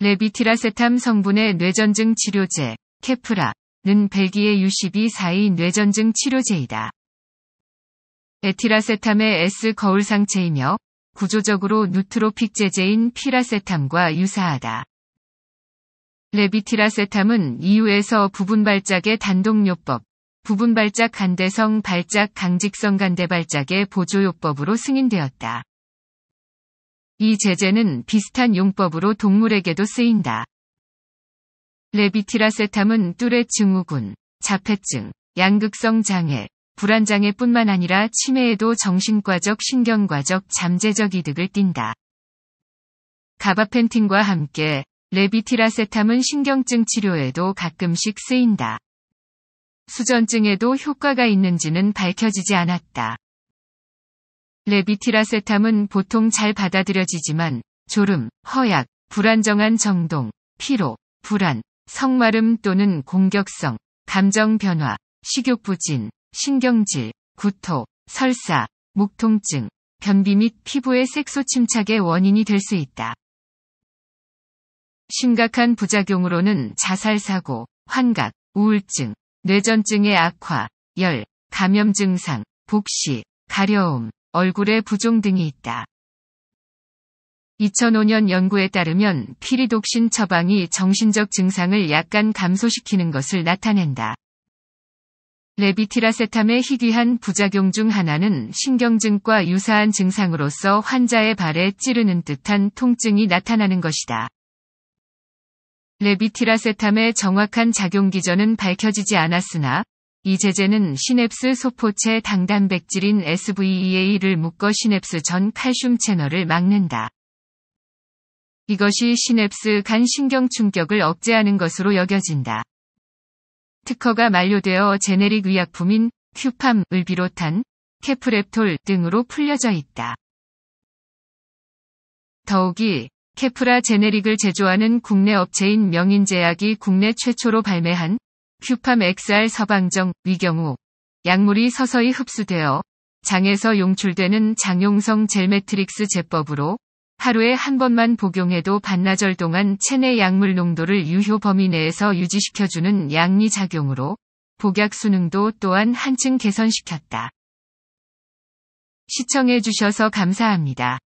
레비티라세탐 성분의 뇌전증 치료제, 케프라는 벨기에 U12 사의 뇌전증 치료제이다. 에티라세탐의 S 거울 상체이며 구조적으로 누트로픽 제제인 피라세탐과 유사하다. 레비티라세탐은 EU에서 부분 발작의 단독요법, 부분 발작 간대성 발작 강직성 간대 발작의 보조요법으로 승인되었다. 이 제재는 비슷한 용법으로 동물에게도 쓰인다. 레비티라세탐은 뚜렛 증후군, 자폐증, 양극성 장애, 불안장애뿐만 아니라 치매에도 정신과적 신경과적 잠재적 이득을 띈다. 가바펜틴과 함께 레비티라세탐은 신경증 치료에도 가끔씩 쓰인다. 수전증에도 효과가 있는지는 밝혀지지 않았다. 레비티라세탐은 보통 잘 받아들여지지만 졸음, 허약, 불안정한 정동, 피로, 불안, 성마름 또는 공격성, 감정 변화, 식욕 부진, 신경질, 구토, 설사, 목통증, 변비 및 피부의 색소 침착의 원인이 될 수 있다. 심각한 부작용으로는 자살 사고, 환각, 우울증, 뇌전증의 악화, 열, 감염 증상, 복시, 가려움, 얼굴에 부종 등이 있다. 2005년 연구에 따르면 피리독신 처방이 정신적 증상을 약간 감소시키는 것을 나타낸다. 레비티라세탐의 희귀한 부작용 중 하나는 신경증과 유사한 증상으로서 환자의 발에 찌르는 듯한 통증이 나타나는 것이다. 레비티라세탐의 정확한 작용 기전은 밝혀지지 않았으나 이 제제는 시냅스 소포체 당단백질인 SVEA를 묶어 시냅스 전 칼슘 채널을 막는다. 이것이 시냅스 간 신경 충격을 억제하는 것으로 여겨진다. 특허가 만료되어 제네릭 의약품인 큐팜을 비롯한 케프랩톨 등으로 풀려져 있다. 더욱이 케프라 제네릭을 제조하는 국내 업체인 명인제약이 국내 최초로 발매한 큐팜 XR 서방정, 위경우. 약물이 서서히 흡수되어 장에서 용출되는 장용성 젤매트릭스 제법으로 하루에 한 번만 복용해도 반나절 동안 체내 약물 농도를 유효 범위 내에서 유지시켜주는 약리 작용으로 복약 수능도 또한 한층 개선시켰다. 시청해주셔서 감사합니다.